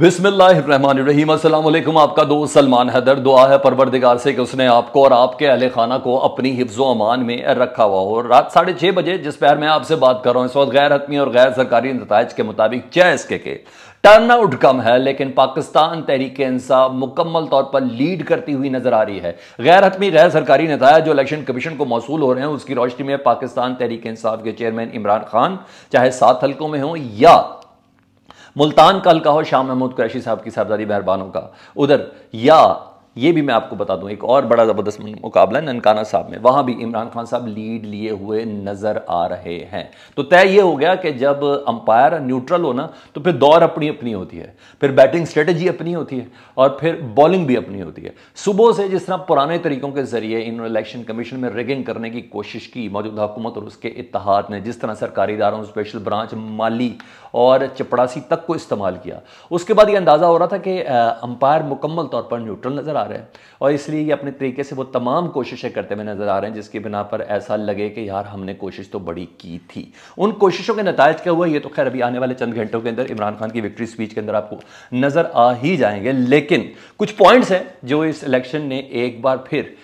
बिसमीम आपका दोस्त सलमान हैदर दुआ है परवरदिगार से कि उसने आपको और आपके अहल खाना को अपनी हिफ्जो अमान में रखा हुआ हो रात साढ़े छः बजे जिस पैर में आपसे बात कर रहा हूँ इस वक्त गैर हतमी और गैर सरकारी नतज के मुताबिक एस के के टर्न आउट कम है लेकिन पाकिस्तान तहरीक इंसाफ मुकम्मल तौर पर लीड करती हुई नजर आ रही है गैर हतमी गैर सरकारी नतज जो इलेक्शन कमीशन को मौसू हो रहे हैं उसकी रोशनी में पाकिस्तान तहरीक इंसाफ के चेयरमैन इमरान खान चाहे सात हल्कों में हों या मुल्तान का हो शाह महमूद कुरैशी साहब की साहबजादी मेहरबानों का उधर या ये भी मैं आपको बता दूं एक और बड़ा ज़बरदस्त मुकाबला है ननकाना साहब में वहाँ भी इमरान खान साहब लीड लिए हुए नज़र आ रहे हैं तो तय ये हो गया कि जब अंपायर न्यूट्रल हो ना तो फिर दौर अपनी अपनी होती है फिर बैटिंग स्ट्रेटजी अपनी होती है और फिर बॉलिंग भी अपनी होती है सुबह से जिस तरह पुराने तरीकों के जरिए इन इलेक्शन कमीशन में रिगिंग करने की कोशिश की मौजूदा हुकूमत और उसके इतिहाद ने जिस तरह सरकारी इदारों स्पेशल ब्रांच माली और चपड़ासी तक को इस्तेमाल किया उसके बाद ये अंदाज़ा हो रहा था कि अंपायर मुकम्मल तौर पर न्यूट्रल नज़र आ रहे हैं और इसलिए ये अपने तरीके से वो तमाम कोशिशें करते हुए नज़र आ रहे हैं जिसके बिना पर ऐसा लगे कि यार हमने कोशिश तो बड़ी की थी उन कोशिशों के नतज क्या हुआ ये तो खैर अभी आने वाले चंद घंटों के अंदर इमरान खान की विक्ट्री स्पीच के अंदर आपको नज़र आ ही जाएंगे लेकिन कुछ पॉइंट्स हैं जो इस इलेक्शन ने एक बार फिर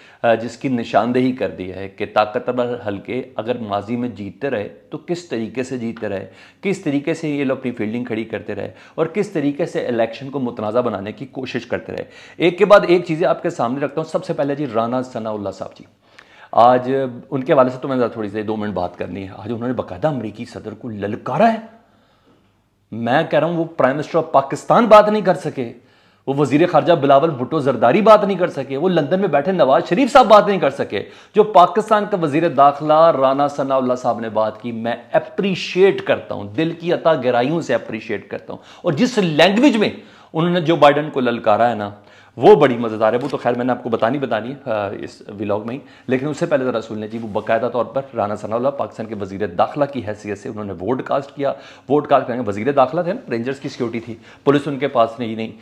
जिसकी निशानदेही कर दी है कि ताकतवर हल्के अगर माजी में जीतते रहे तो किस तरीके से जीतते रहे किस तरीके से ये लोग अपनी फील्डिंग खड़ी करते रहे और किस तरीके से इलेक्शन को मुतनाज़ा बनाने की कोशिश करते रहे एक के बाद एक चीज़ें आपके सामने रखता हूँ सबसे पहले जी राना सनाउल्ला साहब जी आज उनके हवाले से तो मैं थोड़ी देर दो मिनट बात करनी है आज उन्होंने बाकायदा अमरीकी सदर को ललकारा है मैं कह रहा हूँ वो प्राइम मिनिस्टर ऑफ पाकिस्तान बात नहीं कर सके वो वजीर खारजा बिलावल भुटो जरदारी बात नहीं कर सके वो लंदन में बैठे नवाज शरीफ साहब बात नहीं कर सके जो पाकिस्तान का वजीर दाखिला राना सनाउल्ला साहब ने बात की मैं अप्रीशिएट करता हूँ दिल की अता गहराइयों से अप्रीशिएट करता हूँ और जिस लैंग्वेज में उन्होंने जो बाइडन को ललकारा है ना वो बड़ी मज़ेदार है वो तो खैर मैंने आपको बतानी बतानी है इस व्लॉग में ही लेकिन उससे पहले ज़रा सुन लीजिए वो बाकायदा तौर पर राना सनाउल्ला पाकिस्तान के वजीर दाखिला की हैसियत से उन्होंने वोट कास्ट किया वोट कास्ट करेंगे वजीर दाखिला थे ना रेंजर्स की सिक्योरिटी थी पुलिस उनके पास नहीं नहीं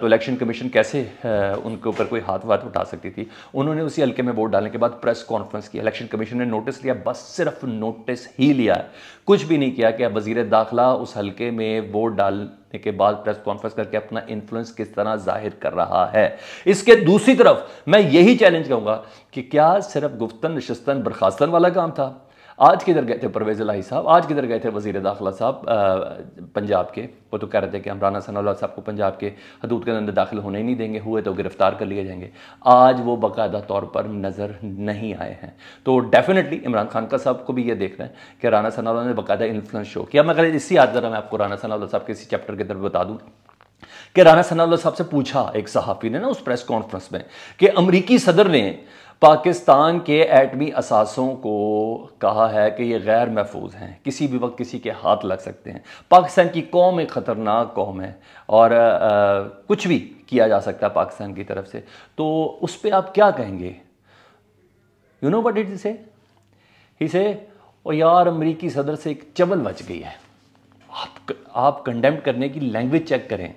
तो इलेक्शन कमीशन कैसे उनके ऊपर कोई हाथ वाथ उठा सकती थी उन्होंने उसी हल्के में वोट डालने के बाद प्रेस कॉन्फ्रेंस की इलेक्शन कमीशन ने नोटिस लिया बस सिर्फ नोटिस ही लिया है कुछ भी नहीं किया कि वजीर दाखिला उस हल्के में वोट डालने के बाद प्रेस कॉन्फ्रेंस करके अपना इन्फ्लुएंस किस तरह जाहिर कर रहा है है इसके दूसरी तरफ मैं यही चैलेंज कहूंगा कि क्या सिर्फ गुफ्तन नशस्तन बर्खास्तन वाला काम था आज किधर गए थे परवेज लाही साहब आज किधर गए थे वजीर दाखिला साहब पंजाब के वो तो कह रहे थे कि हम राना सना साहब को पंजाब के हदूद के अंदर दाखिल होने ही नहीं देंगे हुए तो गिरफ्तार कर लिए जाएंगे आज वो बाकायदा तौर पर नज़र नहीं आए हैं तो डेफिनेटली इमरान खान का साहब को भी ये देख रहे हैं कि राना सना ने बाकायदा इन्फ्लुएंस शो किया मगर इसी आज ज़रा मैं आपको राना सना साहब के इसी चैप्टर के अंदर बता दूँ कि राना सना साहब से पूछा एक सहाफ़ी ने ना उस प्रेस कॉन्फ्रेंस में कि अमरीकी सदर ने पाकिस्तान के एटमी असासों को कहा है कि ये गैर महफूज हैं किसी भी वक्त किसी के हाथ लग सकते हैं पाकिस्तान की कौम एक ख़तरनाक कौम है और आ, कुछ भी किया जा सकता है पाकिस्तान की तरफ से तो उस पर आप क्या कहेंगे यू नो बट इट से ही से और यार अमरीकी सदर से एक चबल बच गई है आप आप कंडेम करने की लैंग्वेज चेक करें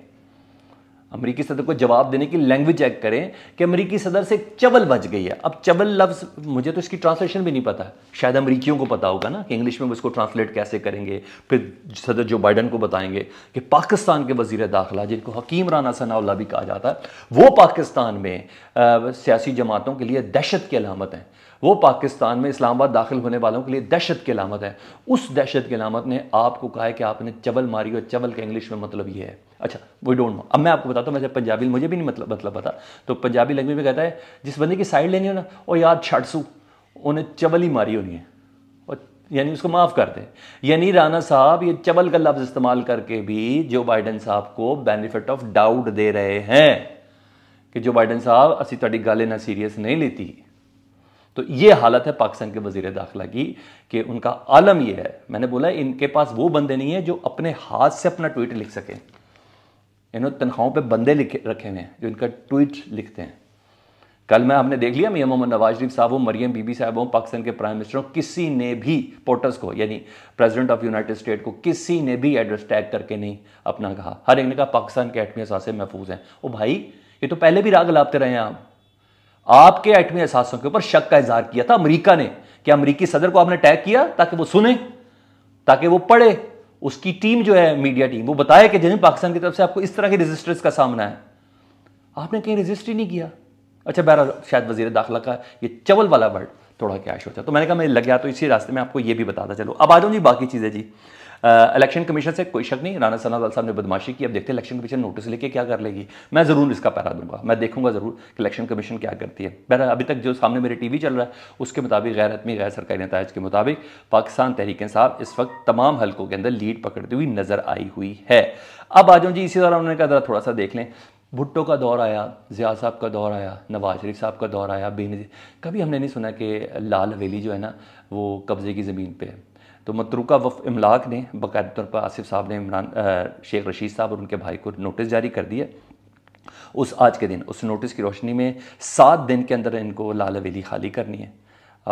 अमरीकी सदर को जवाब देने की लैंग्वेज चेक करें कि अमरीकी सदर से चवल बच गई है अब चवल लफ्ज मुझे तो इसकी ट्रांसलेशन भी नहीं पता है शायद अमरीकियों को पता होगा ना कि इंग्लिश में उसको ट्रांसलेट कैसे करेंगे फिर सदर जो बाइडन को बताएंगे कि पाकिस्तान के वजीर दाखिला जिनको हकीम राना सनाउल्ला भी कहा जाता है वो पाकिस्तान में सियासी जमातों के लिए दहशत की अलामत हैं वो पाकिस्तान में इस्लामाबाद दाखिल होने वालों के लिए दहशत की लामत है उस दहशत की लामत ने आपको कहा है कि आपने चवल मारी और चवल के इंग्लिश में मतलब ये है अच्छा वी डोंट नो अब मैं आपको बताता हूँ वैसे पंजाबी मुझे भी नहीं मतलब मतलब पता तो पंजाबी लैंग्वेज में कहता है जिस बंदे की साइड लेनी हो ना और याद छाटसू उन्हें चवल ही मारी होनी है और यानी उसको माफ़ कर दें यानी राना साहब ये चवल का लफ्ज़ इस्तेमाल करके भी जो बाइडन साहब को बेनिफिट ऑफ डाउट दे रहे हैं कि जो बाइडन साहब असी थोड़ी गल इन्ना सीरीयस नहीं लेती तो ये हालत है पाकिस्तान के वजीर दाखिला की कि उनका आलम यह है मैंने बोला इनके पास वो बंदे नहीं है जो अपने हाथ से अपना ट्वीट लिख सकें इन्होंने तनख्वाहों पर बंदे लिखे रखे हुए हैं जो इनका ट्वीट लिखते हैं कल मैं आपने देख लिया मियाँ मोहम्मद नवाज शरीफ साहब हो मरियम बीबी साहब हों पाकिस्तान के प्राइम मिनिस्टर हो किसी ने भी पोर्टस को यानी प्रेसिडेंट ऑफ यूनाइटेड स्टेट को किसी ने भी एड्रेस टैग करके नहीं अपना कहा हर एक ने कहा पाकिस्तान के एटमी असासे महफूज हैं ओ भाई ये तो पहले भी राग लापते रहे हैं आप आपके एटमी एहसासों के ऊपर शक का इजहार किया था अमरीका ने कि अमरीकी सदर को आपने टैग किया ताकि वो सुने ताकि वो पढ़े उसकी टीम जो है मीडिया टीम वो बताए कि जिन्हें पाकिस्तान की तरफ से आपको इस तरह के रजिस्टर्स का सामना है आपने कहीं रजिस्टर ही नहीं किया अच्छा बहरा शायद वजीर दाखिला का ये चवल वाला वर्ड थोड़ा कैश होता है तो मैंने कहा मैं लग गया तो इसी रास्ते में आपको ये भी बताता चलो अब आ जाऊँ जी बाकी चीज़ें जी इलेक्शन कमीशन से कोई शक नहीं राना सनाल साहब ने बदमाशी की अब देखते हैं इलेक्शन कमीशन नोटिस लेके क्या कर लेगी मैं ज़रूर इसका पैरा दूंगा मैं देखूंगा ज़रूर कि इलेक्शन कमीशन क्या करती है बहर अभी तक जो सामने मेरे टीवी चल रहा है उसके मुताबिक गैर आदमी गैर सरकारी नतज के मुताबिक पाकिस्तान तहरीक साहब इस वक्त तमाम हल्कों के अंदर लीड पकड़ती हुई नज़र आई हुई है अब आ जाऊँ जी इसी दौरान उन्होंने कहा थोड़ा सा देख लें भुट्टो का दौर आया जिया साहब का दौर आया नवाज शरीफ साहब का दौर आया बेनजी कभी हमने नहीं सुना कि लाल हवेली जो है ना वो कब्ज़े की ज़मीन पे है तो मतरूका वफ इमलाक ने बाकायदा तौर पर आसिफ साहब ने इमरान शेख रशीद साहब और उनके भाई को नोटिस जारी कर दिया उस आज के दिन उस नोटिस की रोशनी में सात दिन के अंदर इनको लाल हवेली खाली करनी है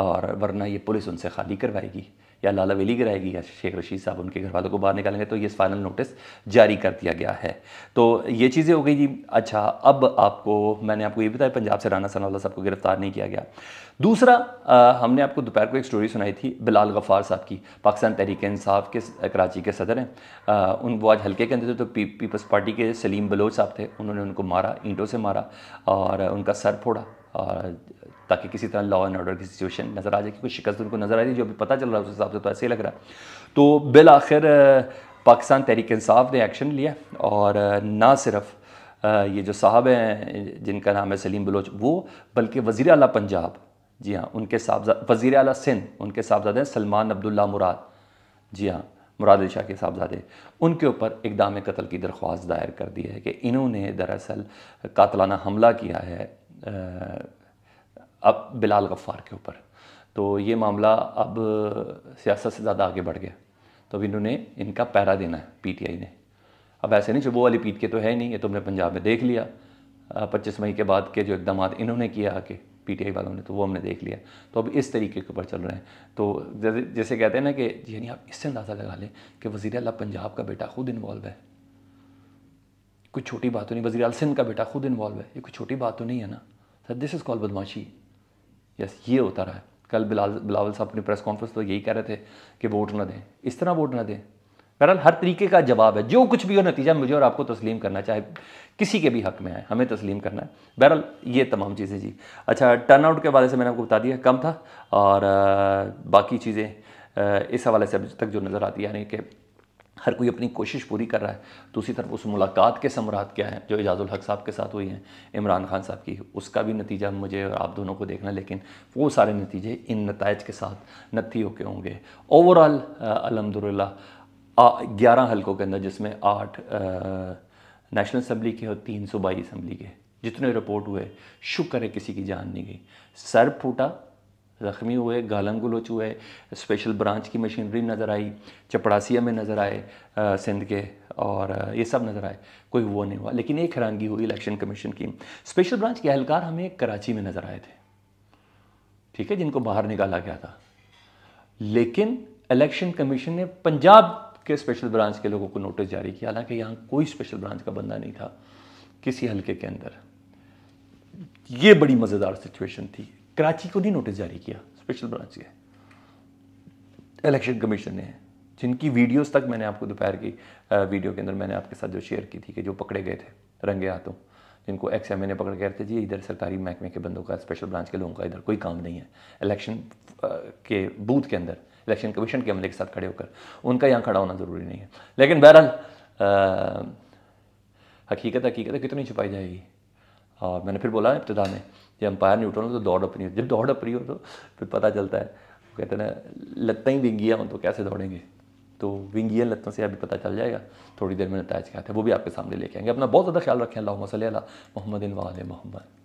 और वरना ये पुलिस उनसे खाली करवाएगी या लाल हवेली गिराएगी या शेख रशीद साहब उनके घर वालों को बाहर निकालेंगे तो ये फाइनल नोटिस जारी कर दिया गया है तो ये चीज़ें हो गई जी अच्छा अब आपको मैंने आपको ये बताया पंजाब से राना सना साहब को गिरफ्तार नहीं किया गया दूसरा आ, हमने आपको दोपहर को एक स्टोरी सुनाई थी बिलाल गफ़ार साहब की पाकिस्तान तहरीक इंसाफ के कराची के सदर हैं उन वो आज हल्के के अंदर थे तो पी, पीपल्स पार्टी के सलीम बलोच साहब थे उन्होंने उनको मारा ईंटों से मारा और उनका सर फोड़ा और ताकि किसी तरह लॉ एंड ऑर्डर की सिचुएशन नज़र आ जाए कि कुछ शिकस्त उनको नज़र आ रही जो अभी पता चल रहा है उस हिसाब से तो ऐसे ही लग रहा है तो बिल आखिर पाकिस्तान तहरीक इंसाफ ने एक्शन लिया और ना सिर्फ ये जो साहब हैं जिनका नाम है सलीम बलोच वो बल्कि वज़ी अला पंजाब जी हाँ उनके साहबजा वज़ी अला सिंध उनके साहबजादे हैं सलमान अब्दुल्ला मुराद जी हाँ मुराद शाह के साहबजादे उनके ऊपर इकदाम कत्ल की दरख्वास्त दायर कर दी है कि इन्होंने दरअसल कातलाना हमला किया है अब बिलाल गफ्फार के ऊपर तो ये मामला अब सियासत से ज़्यादा आगे बढ़ गया तो अब इन्होंने इनका पैरा देना है पी टी आई ने अब ऐसे नहीं जो वो वाली पीट के तो है नहीं ये तुमने तो पंजाब में देख लिया पच्चीस मई के बाद के जो इकदाम इन्होंने किया आके पीटीआई वालों ने तो वो हमने देख लिया तो अब इस तरीके के ऊपर चल रहे हैं तो जैसे जैसे कहते हैं ना कि यानी आप इससे अंदाज़ा लगा लें कि वज़ी अला पंजाब का बेटा खुद इन्वॉल्व है कुछ छोटी बात तो नहीं वजी अल सिंध का बेटा खुद इन्वॉल्व है ये कुछ छोटी बात तो नहीं है ना सर दिस इज़ कॉल बदमाशी यस ये होता रहा है कल बिलाल बिलावल साहब अपनी प्रेस कॉन्फ्रेंस तो यही कह रहे थे कि वोट ना दें इस तरह वोट ना दें बहरहाल हर तरीके का जवाब है जो कुछ भी हो नतीजा मुझे और आपको तस्लीम करना चाहे किसी के भी हक में है हमें तस्लीम करना है बहरहाल ये तमाम चीज़ें जी अच्छा टर्न आउट के हवाले से मैंने आपको बता दिया कम था और बाकी चीज़ें इस हवाले से अब तक जो नज़र आती है यानी कि हर कोई अपनी कोशिश पूरी कर रहा है दूसरी तो तरफ उस मुलाकात के समरात क्या है जो एजाज़ुल हक साहब के साथ हुई हैं इमरान खान साहब की उसका भी नतीजा मुझे और आप दोनों को देखना लेकिन वो सारे नतीजे इन नतज के साथ नत्थी होके होंगे ओवरऑल अलहमदिल्ला ग्यारह हलकों के अंदर जिसमें आठ नेशनल असम्बली के और तीन सूबाई असम्बली के जितने रिपोर्ट हुए शुक्र है किसी की जान नहीं गई सर फूटा ज़ख्मी हुए गालम गुलोच हुए स्पेशल ब्रांच की मशीनरी नज़र आई चपड़ासिया में नज़र आए सिंध के और ये सब नज़र आए कोई वो नहीं हुआ लेकिन एक हैरानगी हुई इलेक्शन कमीशन की स्पेशल ब्रांच के अहलकार हमें कराची में नज़र आए थे ठीक है जिनको बाहर निकाला गया था लेकिन इलेक्शन कमीशन ने पंजाब के स्पेशल ब्रांच के लोगों को नोटिस जारी किया हालांकि यहाँ कोई स्पेशल ब्रांच का बंदा नहीं था किसी हलके के अंदर ये बड़ी मज़ेदार सिचुएशन थी कराची को नहीं नोटिस जारी किया स्पेशल ब्रांच के इलेक्शन कमीशन ने जिनकी वीडियोस तक मैंने आपको दोपहर की वीडियो के अंदर मैंने आपके साथ जो शेयर की थी कि जो पकड़े गए थे रंगे हाथों जिनको एक्स एम ने पकड़ के थे जी इधर सरकारी महकमे के बंदों का स्पेशल ब्रांच के लोगों का इधर कोई काम नहीं है इलेक्शन के बूथ के अंदर इलेक्शन कमीशन के अमले के साथ खड़े होकर उनका यहाँ खड़ा होना ज़रूरी नहीं है लेकिन बहरहाल हकीकत हकीकत कितनी छुपाई जाएगी और मैंने फिर बोला इब्तदा में जब अंपायर न्यूट्रल हो तो दौड़ अपनी हो जब दौड़ अपनी हो तो फिर पता चलता है कहते ना लत्तें ही विंगियाँ हों तो कैसे दौड़ेंगे तो विंगियन लत्तों से अभी पता चल जाएगा थोड़ी देर में नतज क्या थे वो भी आपके सामने लेके आएंगे अपना बहुत ज़्यादा ख्याल रखें अल्लाह मसल मोहम्मद वाल मोहम्मद